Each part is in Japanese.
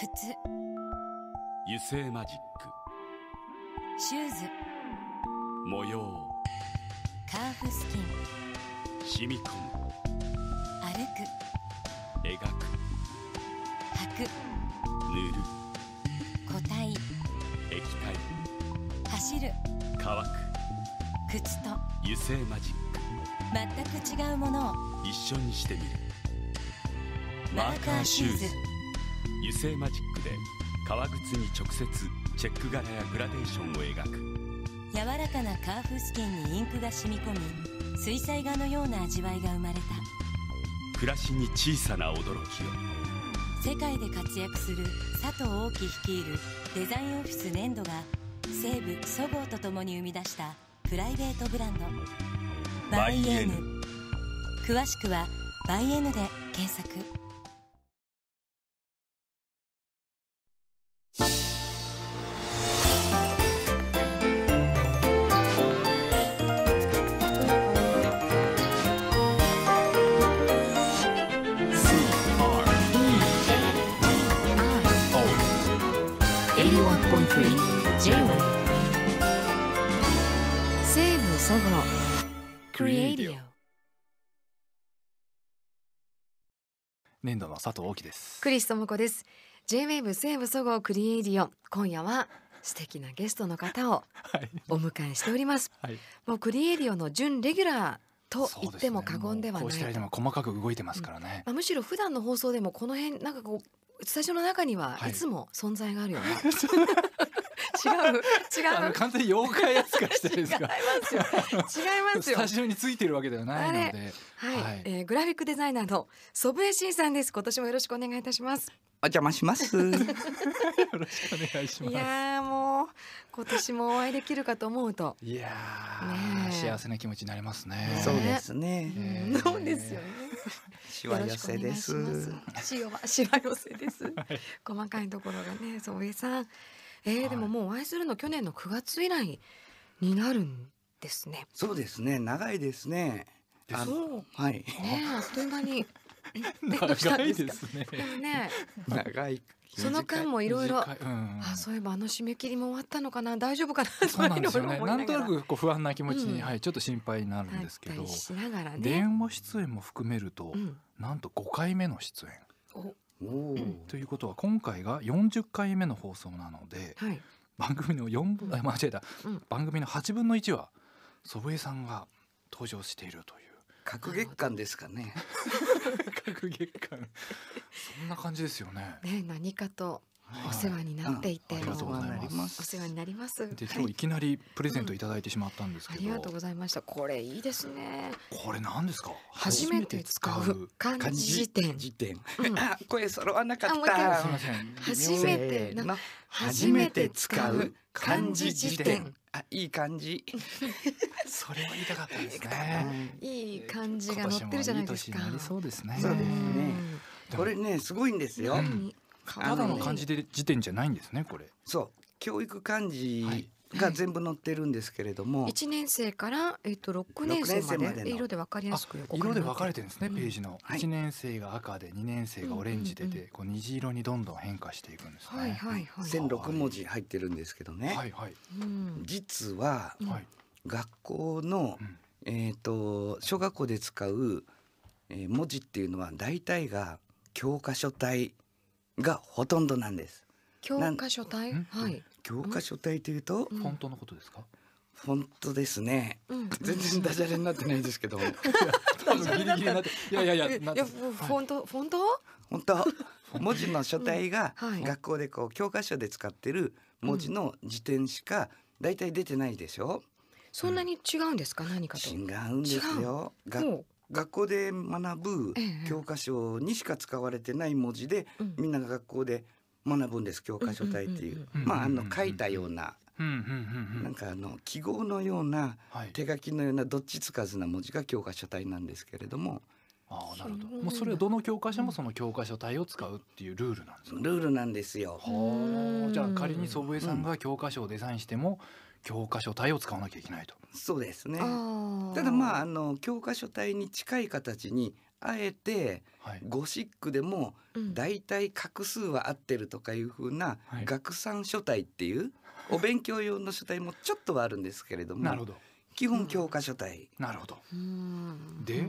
靴油性マジックシューズ模様カーフスキン染み込む歩く描く履く塗る固体液体走る乾く靴と油性マジック全く違うものを一緒にしてみるマーカーシューズ油性マジックで革靴に直接チェック柄やグラデーションを描く柔らかなカーフスキンにインクが染み込み水彩画のような味わいが生まれた暮らしに小さな驚きを世界で活躍する佐藤大樹率いるデザインオフィス粘土が西武そごうとともに生み出したプライベートブランドバイエヌ詳しくは「バイエヌ」で検索ディオ年度の佐藤大樹ですクリス智子です J-WAVE 西武そごうクリエイディオン今夜は素敵なゲストの方を お迎えしております、はい、もうクリエイディオンの準レギュラーと言っても過言ではない、ね、でも細かく動いてますからね、うん、まあ、むしろ普段の放送でもこの辺なんかこう最初の中にはいつも存在があるよね、はい 違う違う完全に妖怪扱いしてるんですか違いますよ違いますよスタジオについてるわけではないのではい、はい、えー、グラフィックデザイナーの祖父江慎さんです今年もよろしくお願いいたしますお邪魔します。よろしくお願いします。いやもう今年もお会いできるかと思うと、いや幸せな気持ちになりますね。そうですね。そうですよね。しわ寄せです。しわしわ寄せです。細かいところがね、そう上さん。えー、でももうお会いするの去年の9月以来になるんですね。そうですね、長いですね。あそう、はい。ね、あっという間に。長いですね。でもね、長い。その間もいろいろ、うあ、そういえばあの締め切りも終わったのかな、大丈夫かな。そうなんですよね。なんとなくこう不安な気持ちに、はい、ちょっと心配になるんですけど。ね。電話出演も含めると、なんと5回目の出演。おということは今回が40回目の放送なので、はい、番組の4分あ間違えた、うん、番組の8分の1は祖父江さんが登場しているという。核月間ですかね。核月間。そんな感じですよね。ね、何かとお世話になっていて、はい、ありがとうございますお世話になりますで今日いきなりプレゼントいただいてしまったんですけど、うん、ありがとうございましたこれいいですねこれなんですか初めて使う漢字辞典辞典、うん、あ声揃わなかったすみません初めての初めて使う漢字辞典あいい感じそれは言いたかったですねいい感じが載ってるじゃないですかそうですねそうですねこれねすごいんですよ、うんただの漢字で時点じゃないんですねこれ。そう教育漢字、が全部載ってるんですけれども、一、はい、年生からえっ、ー、と六年生まで色で分かりやすく色で分かれてるんですね、うん、ページの一、年生が赤で二年生がオレンジでで、こう虹色にどんどん変化していくんですね。はいはいはい。千六文字入ってるんですけどね。はいはい。実は、はい、学校の、えっ、ー、と小学校で使う、えー、文字っていうのは大体が教科書体がほとんどなんです。教科書体はい教科書体というと、フォントのことですかフォントですね、全然ダジャレになってないですけど多分ギリギリになっていやいやいやいやフォントフォント本当文字の書体が学校でこう教科書で使ってる文字の辞典しかだいたい出てないでしょ、うそんなに違うんですか、何かと違うんですよ。学学校で学ぶ教科書にしか使われてない文字で、うん、みんなが学校で学ぶんです教科書体っていう、まああの書いたような、なんかあの記号のような、手書きのようなどっちつかずな文字が教科書体なんですけれども。ああなるほど。もうそれはどの教科書もその教科書体を使うっていうルールなんですか。ルールなんですよ。じゃあ仮に祖父江さんが教科書をデザインしても、教科書体を使わなきゃいけないと。そうですね。ただまああの教科書体に近い形にあえてゴシックでも大体画数は合ってるとかいうふうな学算書体っていう お勉強用の書体もちょっとはあるんですけれども。なるほど。基本教科書体。なるほど。で、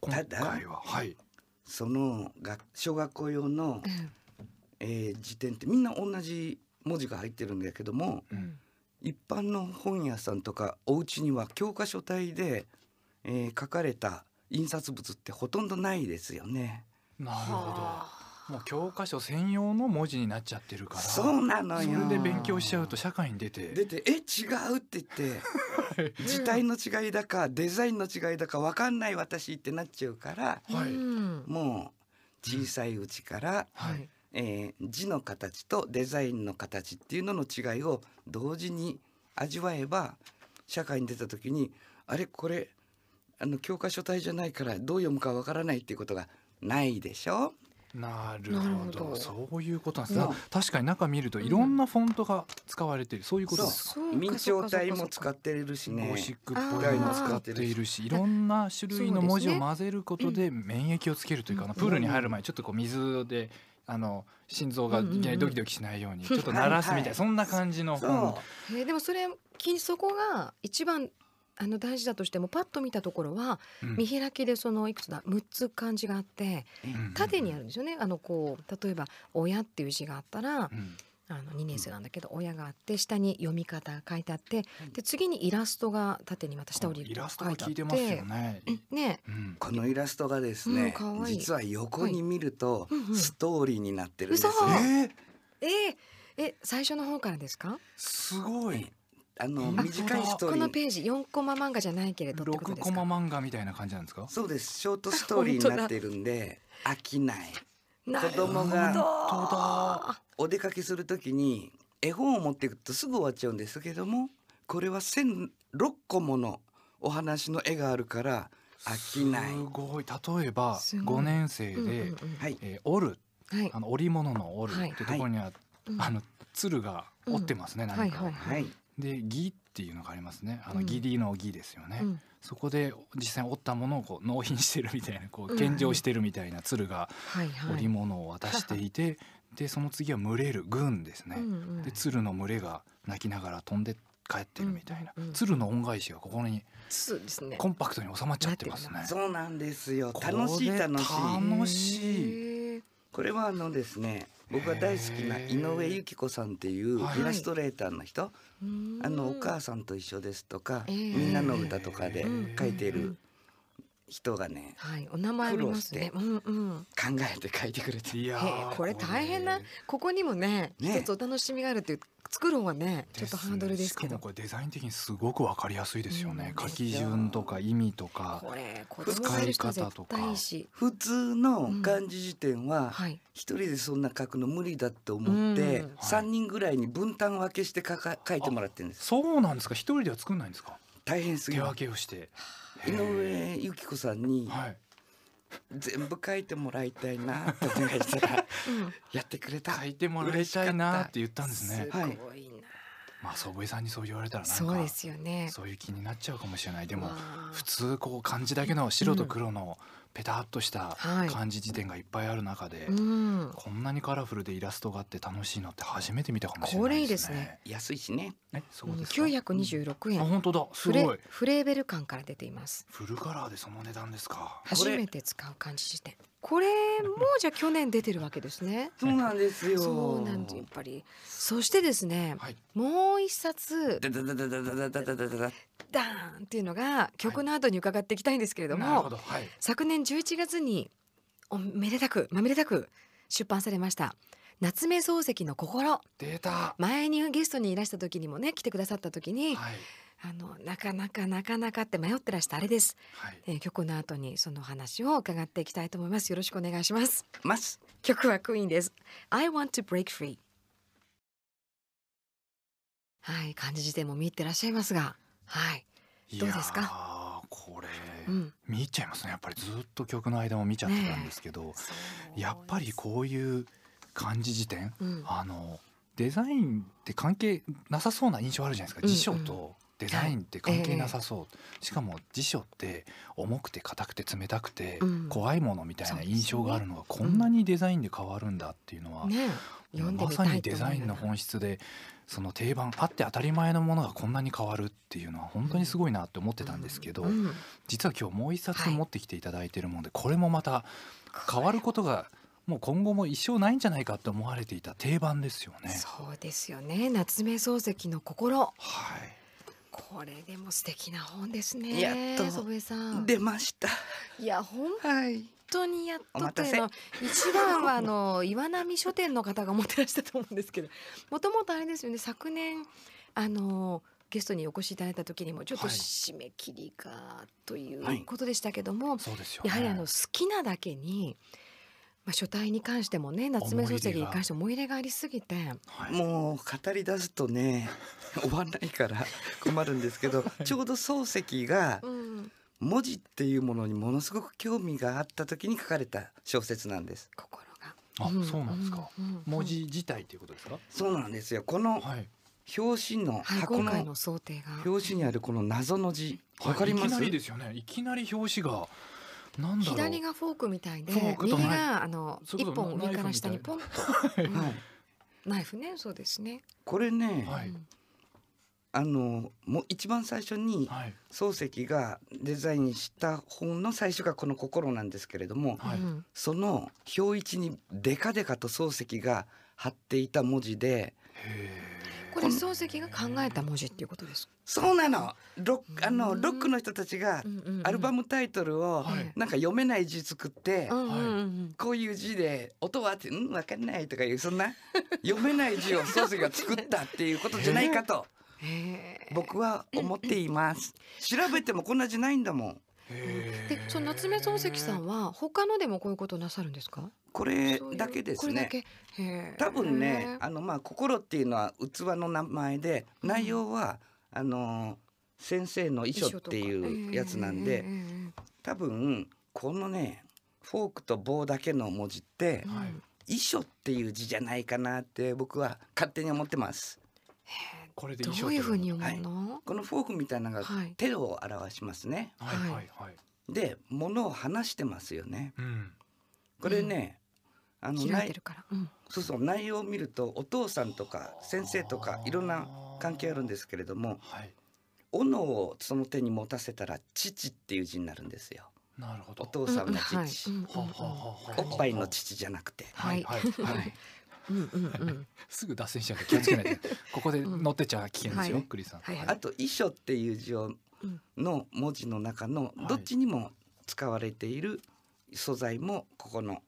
今回ははい。そのが小学校用の、えー、辞典ってみんな同じ文字が入ってるんだけども、うん、一般の本屋さんとかお家には教科書体で、えー、書かれた印刷物ってほとんどないですよね。なるほど。もう教科書専用の文字になっちゃってるから。そうなのよ。それで勉強しちゃうと社会に出て。出てえ違うって言って、字 体の違いだかデザインの違いだかわかんない私ってなっちゃうから、はい、もう小さいうちから、うん、はいえー、字の形とデザインの形っていうのの違いを同時に味わえば社会に出た時にあれこれあの教科書体じゃないからどう読むかわからないっていうことがないでしょなるほどそういうことなんですね、確かに中見るといろんなフォントが使われている、うん、そういうことですか明朝体も使ってるしねゴシックっぽいも使っているしいろんな種類の文字を混ぜることで免疫をつけるというか、ね、プールに入る前ちょっとこう水であの心臓がいきなりドキドキしないようにちょっと鳴らすみたいな、そんな感じの。えー、でもそれそこが一番あの大事だとしてもパッと見たところは、見開きでそのいくつだ6つ漢字があって、縦にあるんですよねあのこう例えば「親」っていう字があったら、あの2年生なんだけど、親があって下に読み方書いてあって、で次にイラストが縦にまた下降りると書いてあってね、このイラストがですね、実は横に見るとストーリーになってるんですね。えー、え最初の方からですかすごいあの短いストーリーこのページ四コマ漫画じゃないけれど六コマ漫画みたいな感じなんですかそうです ショートストーリーになってるんで飽きない子供がお出かけするときに絵本を持っていくとすぐ終わっちゃうんですけどもこれは1 0個ものお話の絵があるから飽きない。すごい例えば5年生で、うえー、る、あの織物の織るってところには、はい、あの鶴が折ってますね、うん、何か。はいはいはいで義っていうのがありますねあの義理の義ですよね、うん、そこで実際に折ったものをこう納品してるみたいなこう献上してるみたいな鶴が織物を渡していて、はいはい、でその次は群れる群ですね、うんうん、で鶴の群れが泣きながら飛んで帰ってるみたいな、うんうん、鶴の恩返しがここにコンパクトに収まっちゃってますね。そうなんですよ楽しい楽しい楽しいこれはあのですね僕が大好きな井上由紀子さんっていうイラストレーターの人「あのお母さんと一緒です」とか「みんなの歌」とかで書いてる人がね、はい、お名前うんうん、考えて書いてくれていやこれ大変なここにもねね一つお楽しみがあるっていう作る方はねちょっとハードルですけど、ね、これデザイン的にすごくわかりやすいですよね、うん、書き順とか意味とか使い方とか普通の漢字辞典は一人でそんな書くの無理だって思って三、人ぐらいに分担分けして書か書いてもらってるんですそうなんですか一人では作んないんですか大変すぎ手分けをして井上由紀子さんに、はい全部書いてもらいたいなってお願いしたら、やってくれた書いてもらいたいなって言ったんですね。すごいまあ祖母江さんにそう言われたらなんかそうですよねそういう気になっちゃうかもしれないでも普通こう漢字だけの白と黒のペタッとした漢字辞典がいっぱいある中で、うん、こんなにカラフルでイラストがあって楽しいのって初めて見たかもしれないですね。いいすね安いしね。え、そうですか。926円。あ、本当だ。すごい。フレーベル感から出ています。フルカラーでその値段ですか。初めて使う漢字辞典。これもじゃあ去年出てるわけですね。そうなんですよ。そうなんやっぱり。そしてですね、はい、もう一冊。だダダダダダダダダダ。ダーンっていうのが曲の後に伺っていきたいんですけれども、はいはい、昨年11月におめでたくまめでたく出版されました。夏目漱石の心出た前にゲストにいらした時にもね来てくださった時に、はい、あのなかなかなかなかって迷ってらしたあれです、はい、えー、曲の後にその話を伺っていきたいと思いますよろしくお願いしますます曲はクイーンです I want to break free はい漢字辞典も見入ってらっしゃいますがはいどうですかこれ、うん、見入っちゃいますねやっぱりずっと曲の間も見ちゃってたんですけど、ね、やっぱりこういう漢字辞典、うん、あのデザインって関係なさそうな印象あるじゃないですか辞書とデザインって関係なさそう、はい、しかも辞書って重くて硬くて冷たくて怖いものみたいな印象があるのがこんなにデザインで変わるんだっていうのは、まさにデザインの本質でその定番あって当たり前のものがこんなに変わるっていうのは本当にすごいなって思ってたんですけど、実は今日もう一冊持ってきていただいてるもので、これもまた変わることがもう今後も一生ないんじゃないかと思われていた定番ですよね。そうですよね夏目漱石の心、はいこれでも素敵な本ですね。やっと祖さん出ました。いや本当にやっとといの、はい、一番はあの岩波書店の方が持ってらしたと思うんですけど、もともとあれですよね昨年あのゲストにお越しいただいた時にもちょっと締め切りが、はい、ということでしたけども、はいね、やはりあの好きなだけに。まあ、書体に関してもね夏目漱石に関して思い入れがありすぎて、はい、もう語り出すとね 終わんないから困るんですけど、ちょうど漱石が文字っていうものにものすごく興味があった時に書かれた小説なんです。心があ、うん、そうなんですか、うん、文字自体ということですかそうなんですよこの、表紙の箱の、はい、の想定が表紙にあるこの謎の字わ、はい、かりますいきなりですよねいきなり表紙がなんだろう左がフォークみたいで右があの一本上から下にポンと、はい、ナイフねそうですねこれね、はい、あのもう一番最初に漱石がデザインした本の最初がこの「心」なんですけれども、はい、その表一にでかでかと漱石が貼っていた文字でこれ漱石が考えた文字っていうことですかそうなのロックあのロックの人たちがアルバムタイトルをなんか読めない字作って、こういう字で音はって「うん分かんない」とかいうそんな 読めない字をソーが作ったっていうことじゃないかと僕は思っています。調べてもこんな字ないんだもん。でその夏目漱石さんは他のでもこういうことなさるんですかこれだけですね多分ねあのまあ心っていうのは器の名前で内容は、うんあの先生の遺書っていうやつなんで、多分このねフォークと棒だけの文字って、はい、遺書っていう字じゃないかなって僕は勝手に思ってます。これでどういうふうに思うの、はい、このフォークみたいなのが手を表しますね。はいはいはいはで物を離してますよね。うん、これね、うん、あの、うん、そうそう内容を見るとお父さんとか先生とかいろんな関係あるんですけれども、はい、斧をその手に持たせたら父っていう字になるんですよ。なるほどお父さんの父、おっぱいの父じゃなくて。はいはいはいすぐ脱線しちゃう気をつけないで ここで乗ってちゃ危険ですよ、栗、うん、さん、あと「遺書」っていう字をの文字の中のどっちにも使われている素材もここの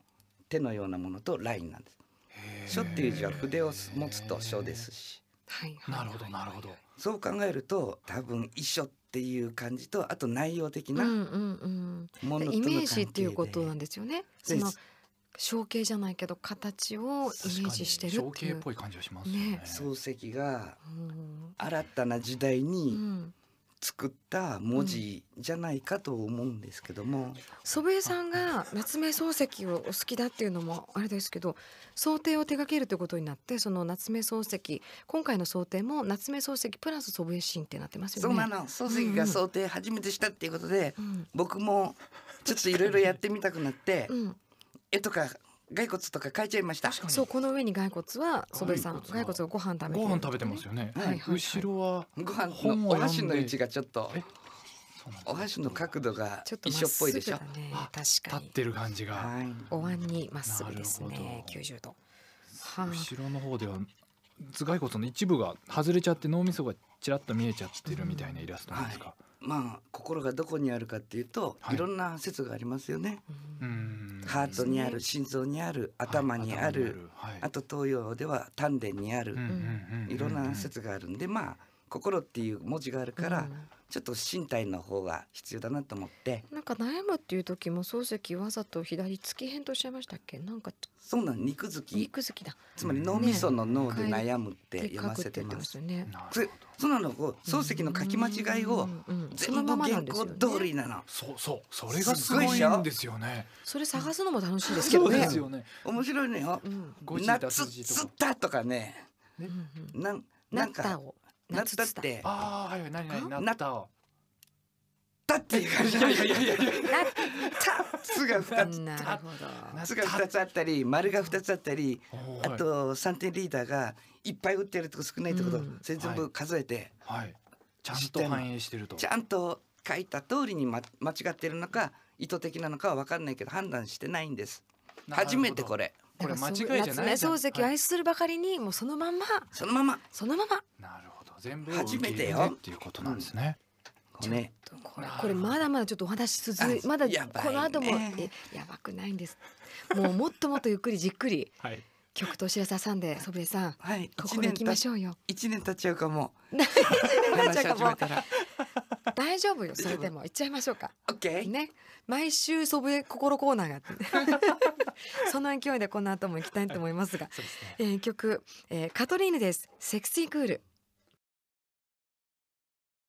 手のようなものとラインなんです。書っていう字は筆を持つと書ですしはいなるほどなるほど。そう考えると多分遺書っていう感じとあと内容的なものとの関係で、うんうんうん、イメージっていうことなんですよね。その象形じゃないけど形をイメージしてるっていう象形っぽい感じがしますね、ね、漱石が新たな時代に作った文字じゃないかと思うんですけども祖父江さんが夏目漱石をお好きだっていうのもあれですけど想定を手掛けるということになってその夏目漱石今回の想定も夏目漱石プラス祖父江シンってなってますよね。そうなの漱石が想定初めてしたっていうことで、うん、僕もちょっといろいろやってみたくなって、うん、絵とか骸骨とか変えちゃいました。そうこの上に骸骨は祖父さん骸骨がご飯食べてご飯食べてますよね。はいはいはい、後ろはご飯のお箸の位置がちょっと。お箸の角度が一緒っぽいでしょ。ょっね、確かに立ってる感じが。はい、お椀にまっすぐですね。九十度。後ろの方では頭蓋骨の一部が外れちゃって脳みそがちらっと見えちゃってるみたいなイラストなんですか。うんはいまあ心がどこにあるかっていうと、はい、いろんな説がありますよね。ハートにある、心臓にある、頭にある、はい、あるあと東洋では丹田にある、いろんな説があるんで、まあ心っていう文字があるから、うんちょっと身体の方が必要だなと思ってなんか悩むっていう時も漱石わざと左突き編とおっしゃいましたっけなんかそうなん肉付き肉付きだつまり脳みその脳で悩むって読ませてます,、ね、そうなのこう漱石の書き間違いを全部原稿通りなのそうそうそれがすごいんですよねそれ探すのも楽しいですけどね面白いのよ、うん、夏つったとかね、なんなんか夏だってああはいはい何何なっただっていう感じいやいやいやいや夏が二つなるほど夏が2つあったり丸が二つあったりあと三点リーダーがいっぱい打ってるとか少ないってこと全部数えて、はい、ちゃんと反映してるとちゃんと書いた通りに、ま、間違ってるのか意図的なのかは分かんないけど判断してないんです初めてこれこれ間違いじゃない夏目漱石を愛するばかりにもうそのままそのままそのままなるほど全部初めてよっていうことなんですね。ね、これこれまだまだちょっとお話続いまだこの後もや,、ね、やばくないんですもうもっともっとゆっくりじっくり、はい、曲と知らせさんでそぶれさん、はい、ここに行きましょうよ一年経っちゃうかも 大丈夫よそれでも行っちゃいましょうかオッケー。ね毎週そぶれ心コーナーが その勢いでこの後も行きたいと思いますがす、ね、えー、曲、えー、カトリーヌですセクシークール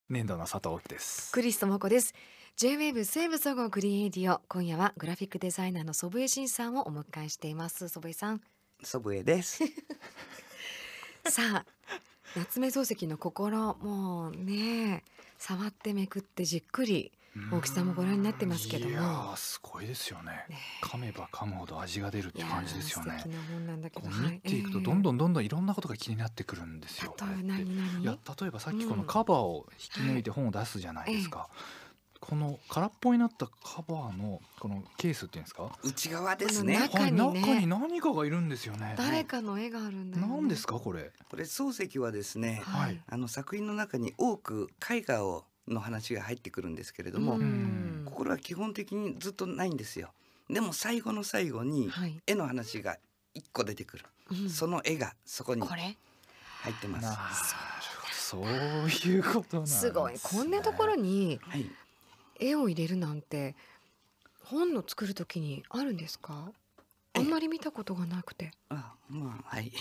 年度の佐藤ですクリス智子です J-WAVE 西部総合グリーンエディオ今夜はグラフィックデザイナーの祖父江慎さんをお迎えしています祖父江さん祖父江です さあ夏目漱石の心もうね触ってめくってじっくり大きさもご覧になってますけどもいやすごいですよね、ね、噛めば噛むほど味が出るって感じですよねこう見ていくとどんどんどんどんいろんなことが気になってくるんですよ、えー、いや例えばさっきこのカバーを引き抜いて本を出すじゃないですか、うんはいこの空っぽになったカバーのこのケースっていうんですか内側ですね中に、ね,、中に何かがいるんですよね誰かの絵があるんだ、ね、何ですかこれこれ漱石はですね、はい、あの作品の中に多く絵画をの話が入ってくるんですけれども、これは基本的にずっとないんですよ。でも最後の最後に絵の話が一個出てくる、はい、その絵がそこに入ってます。そういうことなんす、ね,、ごいこんなところに絵を入れるなんて本の作る時にあるんですか？あんまり見たことがなくて。あ、まあはい。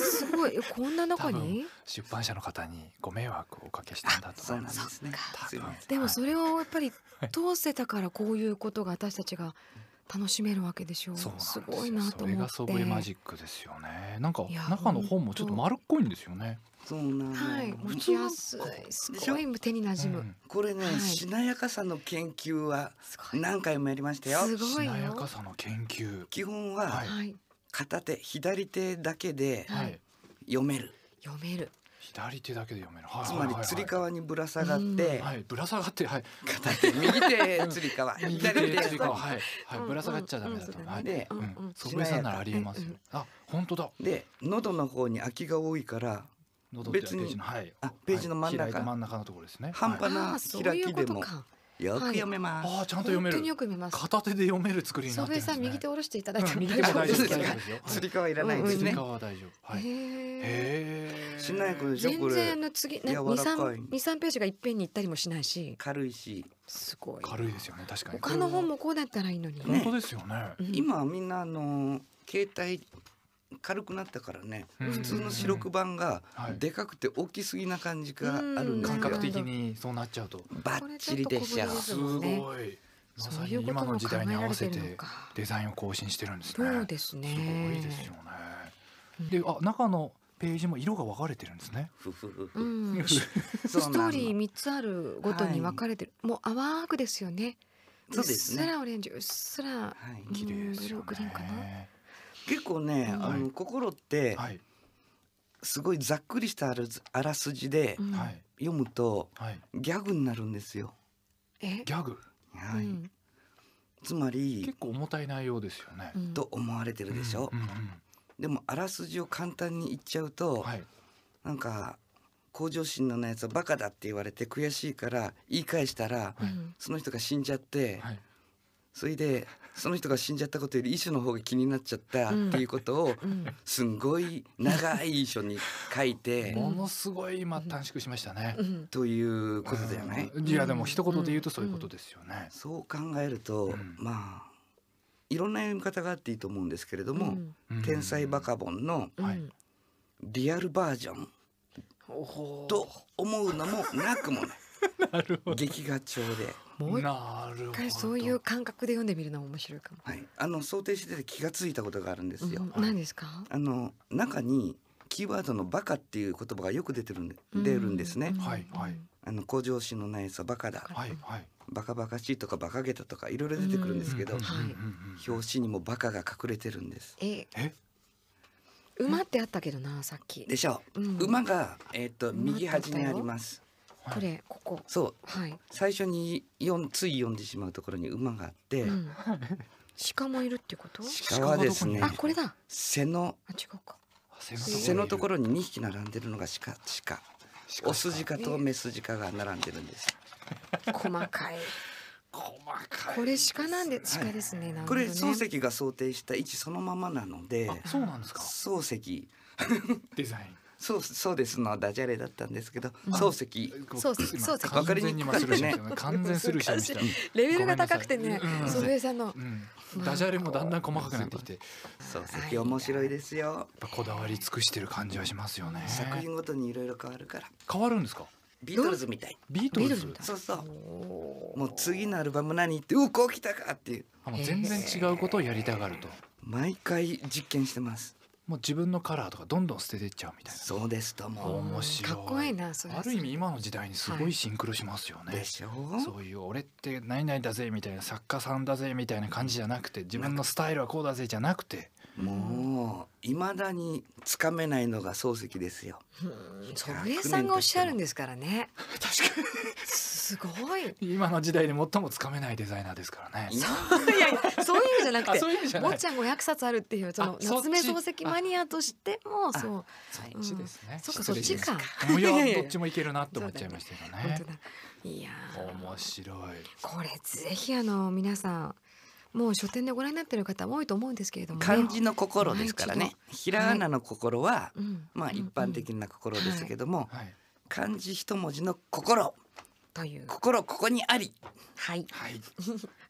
すごいこんな中に出版社の方にご迷惑をおかけしたんだとそうなんですねでもそれをやっぱり通せたからこういうことが私たちが楽しめるわけでしょうすごいなと思ってそれがマジックですよねなんか中の本もちょっと丸っこいんですよねそうなんはい持ちやすいすごい手になじむ、うん、これね、はい、しなやかさの研究は何回もやりましたよしなやかさの研究基本は、はい、片手左手だけで読める、読める左手だけで読める、はい、つまりつり革にぶら下がって、はい、ぶら下がって、はい、片手右手つり革左手つり革はい、はい、ぶら下がっちゃダメだと、はい、で、うん、そこさんならありえますよ、うん、あ本当だで喉の方に空きが多いから別に、はい、あページの真ん中、真ん中のところですね半端な開きでもよく読めます。ああちゃんと読める。よく見ます。片手で読める作りになってるんですね。右手下ろしていただいても、大丈夫ですよ。釣 り革いらないですね。釣り革は大丈夫。はい。へえ。しないことでしょ全然あの次二三二三ページが一遍に行ったりもしないし。軽いし。すごい。軽いですよね確かに。他の本もこうだったらいいのに。本当ですよね。今みんなあの携帯軽くなったからね、普通の四六版がでかくて大きすぎな感じがあるんですよ、感覚的にそうなっちゃうとバッチリでしょすごいまさに今の時代に合わせてデザインを更新してるんですねそうですねすごいですよね、であ中のページも色が分かれてるんですね。うん、ストーリー三つあるごとに分かれてる、はい、もう淡くですよね。そうですね。うっらオレンジ、うっすら、はい、綺麗ですよね。グリーンかな。結構ね、あの心って、すごいざっくりしたあらすじで、はい、読むと、はい、ギャグになるんですよ。えギャグ、はい、うん、つまり結構重たい内容ですよね。と思われてるでしょ。うんうんうん、でもあらすじを簡単に言っちゃうと、はい、なんか向上心のないやつはバカだって言われて悔しいから言い返したら、はい、その人が死んじゃって、はい、それでその人が死んじゃったことより遺書の方が気になっちゃったっていうことを、すんごい長い遺書に書いて、ものすごい今短縮しましたね、ということだよね、いやでも一言で言うとそういうことですよね、そう考えると、まあいろんな読み方があっていいと思うんですけれども「天才バカボン」のリアルバージョンと思うのもなくもない。劇画調で。もう一回そういう感覚で読んでみるのも面白いかも。はい、あの想定してて気がついたことがあるんですよ。何ですか？あの中にキーワードのバカっていう言葉がよく出てるん出るんですね。はいはい。あの向上心のないさバカだ。はいはい。バカバカしいとかバカげたとかいろいろ出てくるんですけど、はい、表紙にもバカが隠れてるんです。え？え馬ってあったけどなさっき。でしょう。馬がえっ、と右端にあります。これ、ここそう、はい、最初に読つい読んでしまうところに馬があって、うん、鹿もいるってこと鹿はですねあこれだ背のあ違うか背のところに2匹並んでるのが鹿鹿オス鹿とメス鹿が並んでるんです、細かい細かいこれ鹿なんで鹿ですねはいね、これ漱石が想定した位置そのままなのでそうなんですか漱石デザインそうそうですのダジャレだったんですけど漱石漱石わかりにくかったね完全スルーしましたレベルが高くてね祖父江さんの、ダジャレもだんだん細かくなってきて漱石面白いですよこだわり尽くしてる感じはしますよね作品ごとにいろいろ変わるから変わるんですかビートルズみたいビートルズそうそうもう次のアルバム何ってうこう来たかっていう全然違うことをやりたがると毎回実験してますもう自分のカラーとかどんどん捨ててっちゃうみたいなそうですとも面白いかっこいいなそれある意味今の時代にすごいシンクロしますよね、はい、でしょうそういう俺って何々だぜみたいな作家さんだぜみたいな感じじゃなくて自分のスタイルはこうだぜじゃなくてもういまだにつかめないのが漱石ですよ。祖父江さんがおっしゃるんですからね。確かにすごい。今の時代で最もつかめないデザイナーですからね。いやいやじゃなくて坊ちゃん500冊あるっていうその夏目漱石マニアとしてもそうそっちですね、そっかそっちかいやどっちもいけるなって思っちゃいましたけどね いや面白いこれぜひあの皆さんもう書店でご覧になってる方多いと思うんですけれども、漢字の心ですからね。ひらがなの心は、はい、まあ一般的な心ですけども、漢字一文字の心という心ここにありはいはい い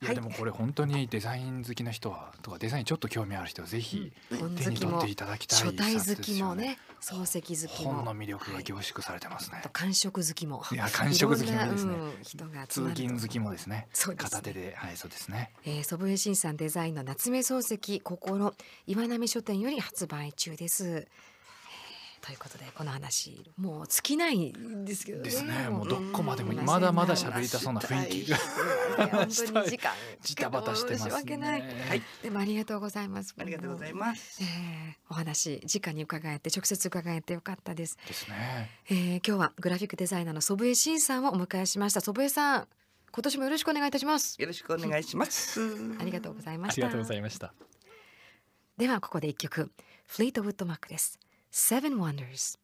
やでもこれ本当にデザイン好きな人はとかデザインちょっと興味ある人はぜひ手に取っていただきたい、ね、書体好きもね漱石好きも本の魅力が凝縮されてますね、はい、感触好きもいや感触好きもですね、人 が通勤好きもですねそうですね片手ではいそうですね、えー、祖父江新さんデザインの夏目漱石心岩波書店より発売中ですということでこの話もう尽きないんですけど、ね、ですねもうどこまでもまだまだ喋りたそうな雰囲気が 本当に時間ジタバタしてます、ね、申し訳ない、はい、でもありがとうございますありがとうございます、えー、お話直に伺えて直接伺えてよかったですですね、えー、今日はグラフィックデザイナーの祖父江真さんをお迎えしました祖父江さん今年もよろしくお願いいたしますよろしくお願いします ありがとうございましたありがとうございましたではここで一曲フリートウッドマックです Seven Wonders